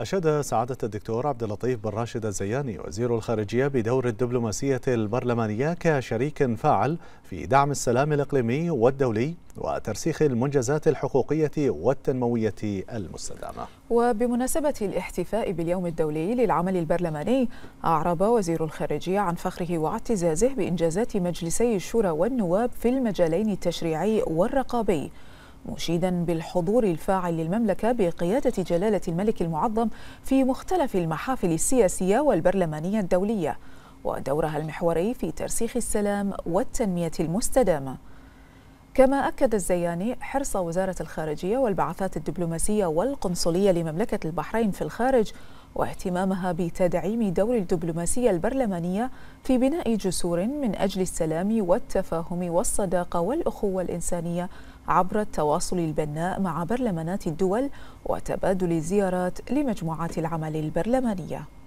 أشاد سعادة الدكتور عبد اللطيف بن راشد الزياني وزير الخارجية بدور الدبلوماسية البرلمانية كشريك فاعل في دعم السلام الإقليمي والدولي وترسيخ المنجزات الحقوقية والتنموية المستدامة وبمناسبة الاحتفاء باليوم الدولي للعمل البرلماني أعرب وزير الخارجية عن فخره واعتزازه بإنجازات مجلسي الشورى والنواب في المجالين التشريعي والرقابي مشيدا بالحضور الفاعل للمملكة بقيادة جلالة الملك المعظم في مختلف المحافل السياسية والبرلمانية الدولية ودورها المحوري في ترسيخ السلام والتنمية المستدامة كما أكد الزياني حرص وزارة الخارجية والبعثات الدبلوماسية والقنصلية لمملكة البحرين في الخارج واهتمامها بتدعيم دور الدبلوماسية البرلمانية في بناء جسور من أجل السلام والتفاهم والصداقة والأخوة الإنسانية عبر التواصل البناء مع برلمانات الدول وتبادل الزيارات لمجموعات العمل البرلمانيه